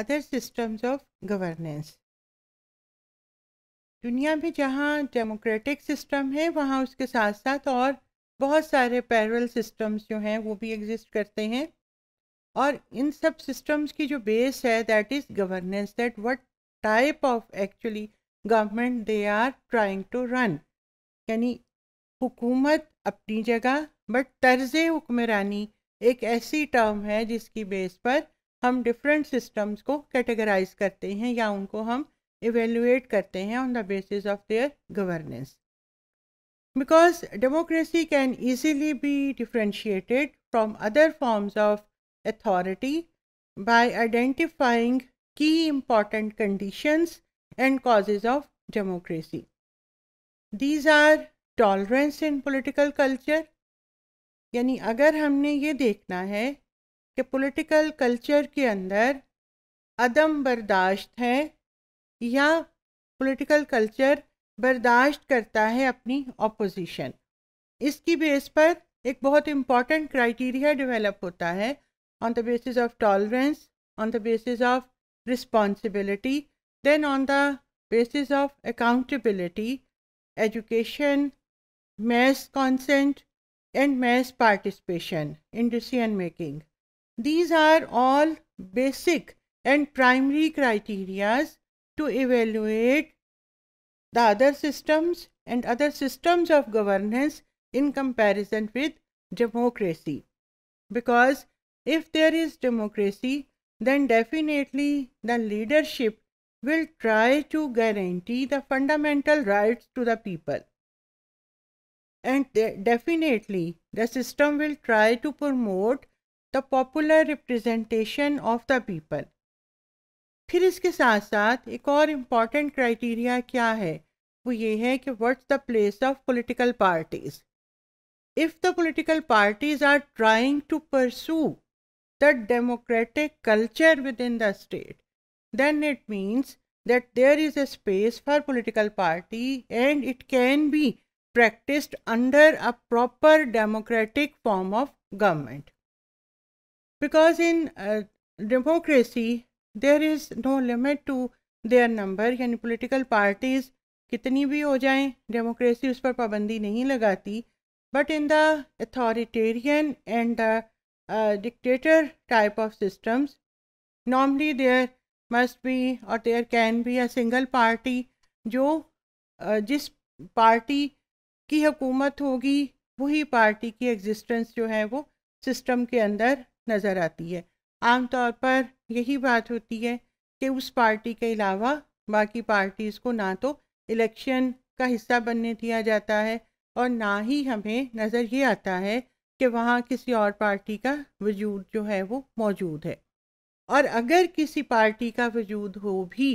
Other systems of governance दुनिया में जहाँ डेमोक्रेटिक सिस्टम है वहाँ उसके साथ साथ और बहुत सारे पैरल सिस्टम्स जो हैं वो भी एग्जिस्ट करते हैं और इन सब सिस्टम्स की जो बेस है that is governance that what type of actually government they are trying to run यानी हुकूमत अपनी जगह बट तर्ज हुक्मरानी एक ऐसी टर्म है जिसकी बेस पर हम डिफरेंट सिस्टम्स को कैटेगराइज करते हैं या उनको हम इवेल्युएट करते हैं on the basis of their governance because democracy can easily be differentiated from other forms of authority by identifying key important conditions and causes of democracy these are tolerance in political culture यानी अगर हमने ये देखना है कि political culture के अंदर अदम बर्दाश्त है या पॉलिटिकल कल्चर बर्दाश्त करता है अपनी ऑपोजिशन इसकी बेस पर एक बहुत इम्पॉर्टेंट क्राइटेरिया डेवलप होता है on the basis of tolerance on the basis of responsibility then on the basis of accountability education mass consent and mass participation in decision making These are all basic and primary criterias to evaluate the other systems and other systems of governance in comparison with democracy. Because if there is democracy, then definitely the leadership will try to guarantee the fundamental rights to the people. And definitely the system will try to promote the popular representation of the people. फिर इसके साथ साथ एक और important criteria क्या है वो ये है कि what's the place of political parties? if the political parties are trying to pursue the democratic culture within the state, then it means that there is a space for political party and it can be practiced under a proper democratic form of government. because in uh, democracy there is no limit to their number यानी political parties कितनी भी हो जाएं democracy उस पर पाबंदी नहीं लगाती but in the authoritarian and the dictator type of systems normally there must be और there can be a single party जो uh, जिस पार्टी की हुकूमत होगी वही पार्टी की एग्जिस्टेंस जो है वो सिस्टम के अंदर नज़र आती है आमतौर पर यही बात होती है कि उस पार्टी के अलावा बाकी पार्टीज़ को ना तो इलेक्शन का हिस्सा बनने दिया जाता है और ना ही हमें नज़र ये आता है कि वहाँ किसी और पार्टी का वजूद जो है वो मौजूद है और अगर किसी पार्टी का वजूद हो भी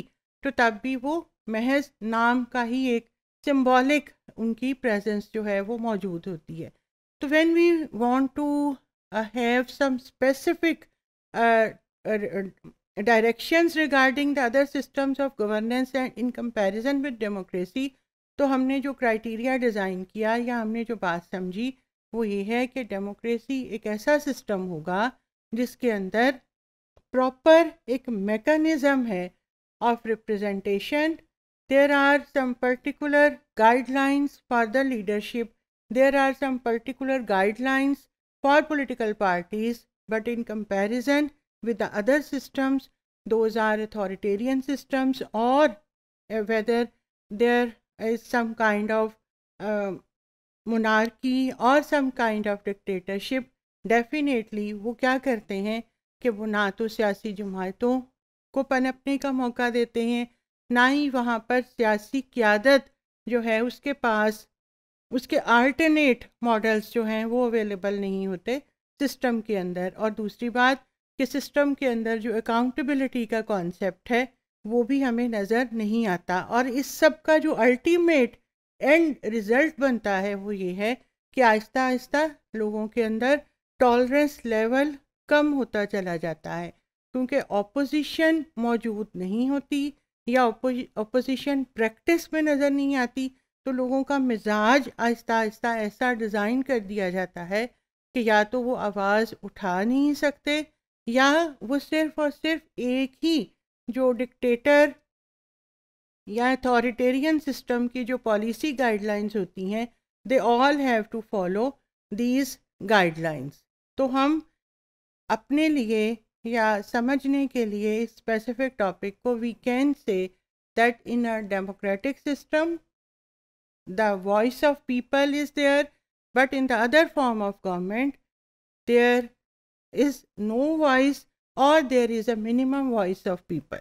तो तब भी वो महज नाम का ही एक सिम्बॉलिक उनकी प्रेजेंस जो है वो मौजूद होती है तो when we want to uh, have some specific uh, uh, uh, directions regarding the other systems of governance and in comparison with democracy, तो हमने जो क्राइटेरिया डिज़ाइन किया या हमने जो बात समझी वो ये है कि डेमोक्रेसी एक ऐसा सिस्टम होगा जिसके अंदर प्रॉपर एक मेकनिज़म है of representation there are some particular guidelines for the leadership there are some particular guidelines for political parties, but in comparison with the other systems, those are authoritarian systems, or uh, whether there is some kind of uh, monarchy or some kind of dictatorship, definitely वो क्या करते हैं कि वो ना तो सियासी जमातों को पनपने का मौका देते हैं ना ही वहाँ पर सियासी क्यादत जो है उसके पास उसके आल्टरनेट मॉडल्स जो हैं वो अवेलेबल नहीं होते सिस्टम के अंदर और दूसरी बात कि सिस्टम के अंदर जो अकाउंटेबिलिटी का कॉन्सेप्ट है वो भी हमें नज़र नहीं आता और इस सब का जो अल्टीमेट एंड रिज़ल्ट बनता है वो ये है कि आहिस्ता आहिस्ता लोगों के अंदर टॉलरेंस लेवल कम होता चला जाता है क्योंकि ऑपोजिशन मौजूद नहीं होती या ऑपोजिशन प्रैक्टिस में नज़र नहीं आती तो लोगों का मिजाज आहिस्ता आहिस्ता ऐसा डिज़ाइन कर दिया जाता है कि या तो वो आवाज़ उठा नहीं सकते या वो सिर्फ और सिर्फ एक ही जो डिक्टेटर या अथॉरिटेरियन सिस्टम की जो पॉलिसी गाइडलाइंस होती हैं they all have to follow these guidelines तो हम अपने लिए या समझने के लिए स्पेसिफिक टॉपिक को we can say that in a democratic system the voice of people is there but in the other form of government there is no voice or there is a minimum voice of people